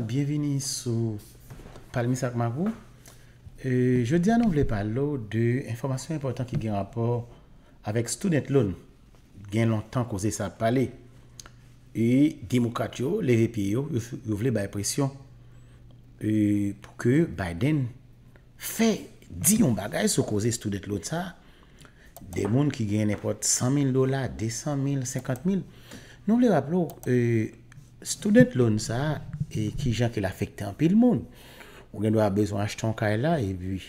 Bienveni sou Palmi Sakmavou euh, Je di anon vle palo De informasyon important ki gen rapport Awek stounet lon Gen lontan koze sa pale E demokrat yo Le vp yo, yo vle baye presyon E euh, pou ke Biden fe Diyon bagay sou koze stounet lon sa De moun ki gen 100.000 dola, 200.000, 50.000 Non vle vle palo E Student loan sa, e ki jan ki l'afekte an pil moun. Ou gen do a bezon a jton ka e la, e bi,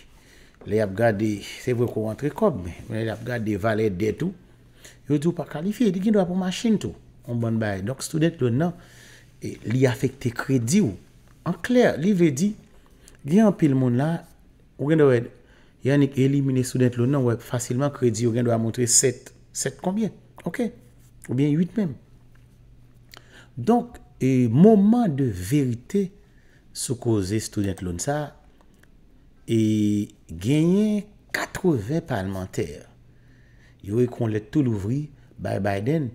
le ap gade, se vwe kou rentre kop, men, le ap gade de valet det ou, yo tou pa kalifiye, di gen do a pou machin tou, an bon baye. Dok student loan nan, e li afekte kredi ou. An kler, li ve di, li an pil moun la, ou gen do a, yon ek elimine student loan nan, ou e fasilman kredi, ou gen do a montre set, set konbyen, ok? Ou bien yut mem. E mouman de verite sou koze student loun sa. E genyen 80 parlementer. Yo e kon let tout louvri. Bay Biden.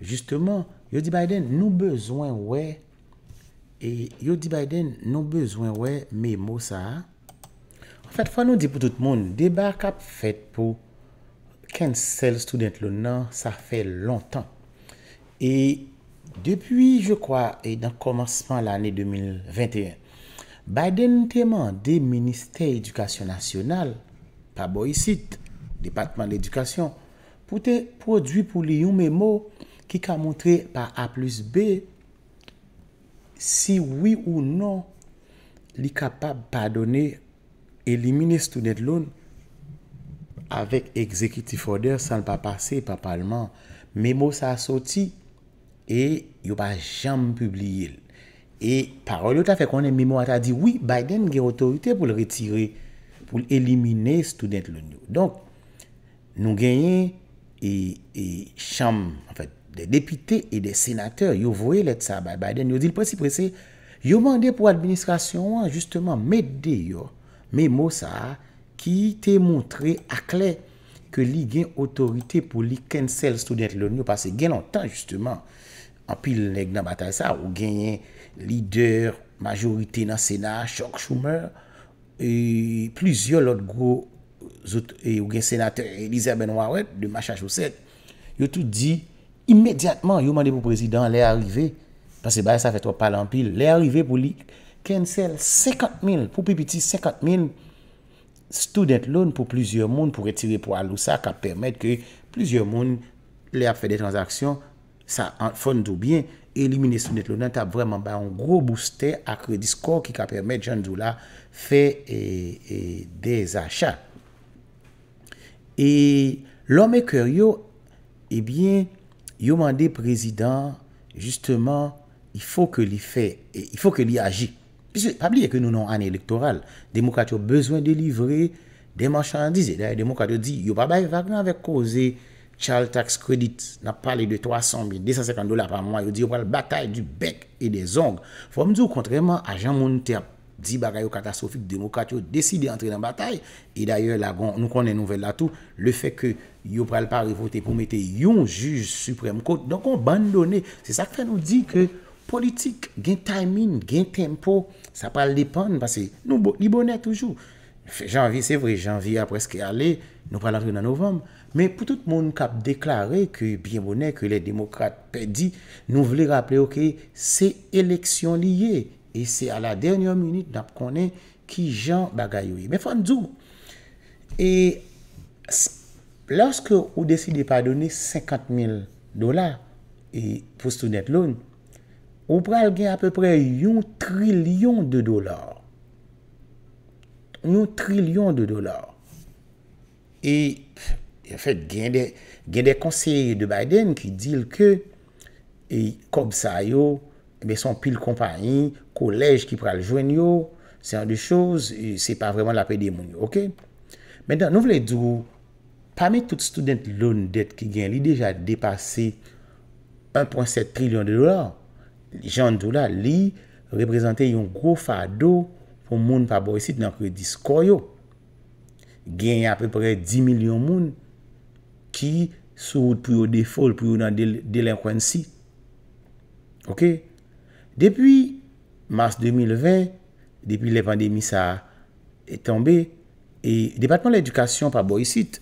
Justement. Yo di Biden nou bezwen we. E yo di Biden nou bezwen we. Me mou sa. En fèt fwa nou di pou tout moun. De bakap fèt pou. Ken sel student loun nan. Sa fè lontan. E... Depi, je kwa, e dan komanseman l'anè 2021, ba den teman de Ministè Edukasyon Nasyonal, pa Boïsit, Depatman d'Edukasyon, pou te prodwi pou li yon mè mò ki ka moutre pa A plus B si oui ou non li kapab padone elimine stounet loun avèk exekitif ode san pa pase pa palman. Mè mò sa soti E yo pa jam publiye l. E parol yo ta fe konen mimo ata di, oui, Biden gen otorite pou l retire, pou l elimine student loun yo. Donk, nou genye, e, e cham, en fet, de depite et de senateur, yo vwe let sa bay Biden, yo di l presi presi, yo mande pou administrasyon an, justeman, mede yo, mimo sa, ki te montre akle, ke li gen otorite pou li kensel stounet loun yo pase. Gen lontan justeman, anpil lèk nan batal sa, ou gen leader, majorite nan senat, Chok Choumeur, e plizyon lot gro, e ou gen senatè Elisa Benoit, de Macha Choset, yo tout di, imediatman yo mande pou prezident lè arrive, pase baye sa fet wapal anpil, lè arrive pou li, kensel sekat min, pou pipiti sekat min, student loan pou plizye moun pou retire pou alousa ka permèt ke plizye moun le ap fè de transaksyon sa fon dobyen, elimine student loan an ta vwèman ba yon gro booster akre diskor ki ka permèt jan do la fè e, e, des achat. E lò mè kèryo, ebyen, yon mande prezident justèman, yifò ke li fè, yifò ke li agi. Pis pabliye ke nou nan an elektoral, demokat yo bezwen de livre de manchandise. E daye, demokat yo di, yo pa baye vagnan vek koze child tax credit, nan pale de 300 bin, 250 dolar pa mwa, yo di yo pale batay du bek e de zong. Fomzo, kontreman a Jean Monterpe, di bagay yo katastrofik, demokat yo deside entre nan batay, e daye, nou konen nouvel la tou, le fe ke yo pale pari vote pou mete yon juj suprèm kote. Don kon bandone, se sak fe nou di ke, politik, gen time in, gen tempo, sa pal li pan, parce li bonè toujou. Fè janvi, se vre janvi apreske ale, nou pal anjou nan novembe. Men pou tout moun kap deklare ki biye bonè, ki le demokrate pedi, nou vle rappele, ok, se eleksyon liye, e se a la dernyon minute, nap konè ki jan bagayou. Men fwant djou. E, lanske ou deside pa donè 50 mil dola, pou stounet loun, ou pral gen a peu pre yon trilyon de dolar. Yon trilyon de dolar. E, en fèd, gen de konsye de Biden ki dil ke, e kob sa yo, e bè son pil kompany, kolej ki pral jwen yo, se an de chouz, e se pa vreman la pey de moun yo, ok? Mèndan, nou vle djou, pa mè tout student loan debt ki gen li deja depase 1.7 trilyon de dolar, Li jantou la, li reprezentè yon gro fado pou moun pa boyisit nan kredis koyo. Gen yon aprepre 10 milyon moun ki soud pou yon defol pou yon nan delinkwensi. Ok? Depi mars 2020, depi le pandemi sa e tombe, e depatman l'edukasyon pa boyisit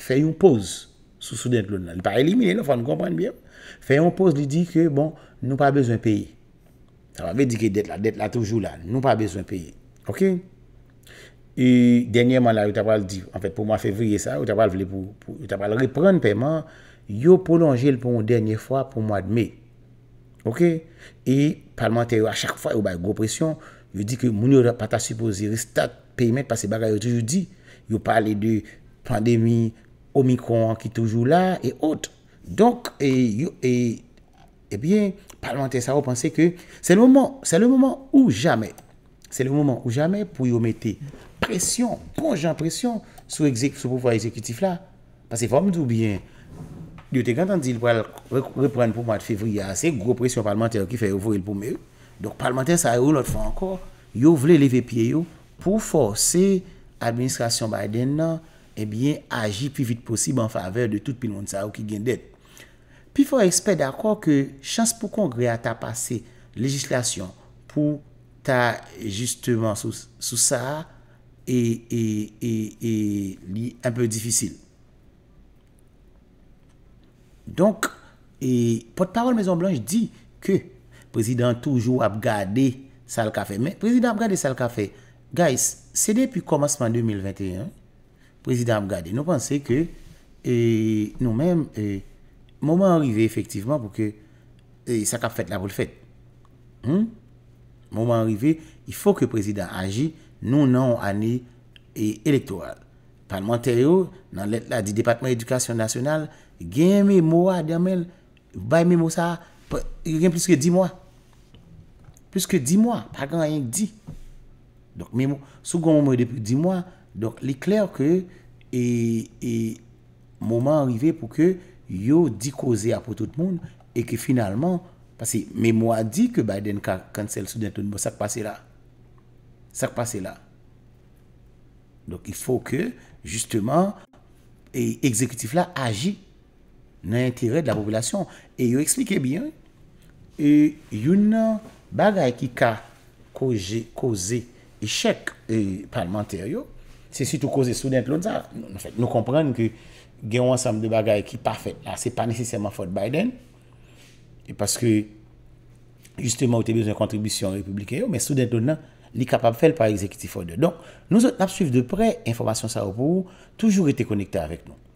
fè yon poz sou soudent loun nan. Li pa elimine lò, fò nou komprenn byèm. Fè yon post li di ke bon nou pa bezon paye. Fè yon post li di ke bon nou pa bezon paye. Ok. E denye man la ou ta pal di, an fèt pou mwa fevriye sa, ou ta pal reprenn pèman, yo polonje l pou mwa denye fwa pou mwa dme. Ok. E palman te yo a chak fwa yo baye gwo presyon, yo di ke moun yo pa ta suposiri stat pèy met pa se bagay yo toujou di. Yo pal li de pandemi, omikron ki toujou la e ot. Donk, e bien, parlementer sa ou panse ke, se le mouman ou jame, se le mouman ou jame pou yo mette presyon, pou jan presyon sou pouvoi eksekutif la. Pase fomdou bien, yo te gantan di l pou al repren pou mat fevri, ya se gro presyon parlementer ki fè yu vore l pou mè. Donk, parlementer sa ou lòt fò ankor, yo vle leve pie yo pou fò se administrasyon Biden nan, eh e bien, agi pi vit posib an fave de tout pil moun sa ou ki gen dete. Pi fò espè d'akò ke chans pou kongre atapase legislasyon pou ta justèman sou sa e, e, e, e li anpè difícil. Donk, pot parol Mezon Blanche di ke prezidant toujou ap gade sal kafe. Men, prezidant ap gade sal kafe, guys, se depi komansman 2021, prezidant ap gade, nou panse ke nou menm mouman enrive efektiveman pou ke e sakap fet la vol fet. Hmm? Mouman enrive, i fò ke prezident anji, nou nan ane e elektoral. Palman anteryo, nan let la di Depatman Edukasyon Nasyonal, gen me mouwa, di amel, bay me mousa, pe gen pliske di mouwa. Pliske di mouwa, pa gen ayen di. Donk mè mou, sou goun mouwe depi di mouwa, donk li kler ke e mouman enrive pou ke yo di koze apou tout moun, e ki finalman, mèmou a di ke Biden ka kantsel soudan tout moun, sak pase la. Sak pase la. Donc, il faut que, justement, ekzekutif la agi nan intere de la populasyon. E yo explique bien, yon nan bagay ki ka koze, echec euh, parlementer yo, se si tou koze soudan tout moun, nou komprenne ki genwansanm de bagay ki pa fèl. La, se pa nesesèman fòd Biden, e paske, justèman ou te bezè kontribisyon republikè yo, men soudèntou nan, li kapab fèl par exèkiti fòd. Don, nou zot napsuif de prè, informasyon sa wopou, toujou etè konekte avèk nou.